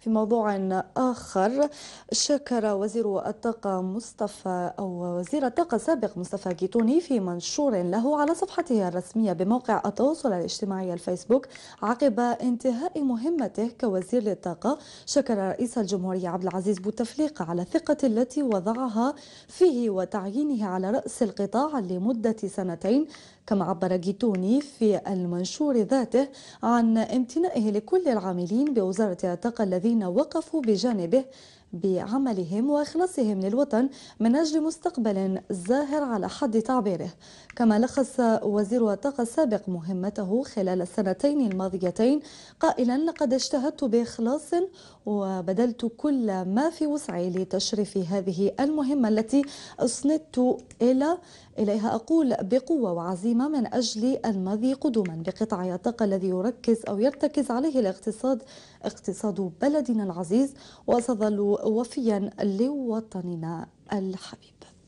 في موضوع آخر شكر وزير الطاقة مصطفى أو وزير الطاقة السابق مصطفى جيتوني في منشور له على صفحته الرسمية بموقع التواصل الاجتماعي الفيسبوك عقب انتهاء مهمته كوزير للطاقة شكر رئيس الجمهورية عبد العزيز بوتفليقة على الثقة التي وضعها فيه وتعيينه على رأس القطاع لمدة سنتين كما عبر جيتوني في المنشور ذاته عن امتنائه لكل العاملين بوزارة الطاقة الذين الذين وقفوا بجانبه بعملهم وإخلاصهم للوطن من أجل مستقبل زاهر على حد تعبيره كما لخص وزير الطاقة السابق مهمته خلال السنتين الماضيتين قائلا لقد اجتهدت بإخلاص وبذلت كل ما في وسعي لتشريف هذه المهمة التي أصندت إلى إليها أقول بقوة وعزيمة من أجل المضي قدما بقطاع الطاقة الذي يركز أو يرتكز عليه الاقتصاد اقتصاد بلدنا العزيز وسظل وفيا لوطننا الحبيب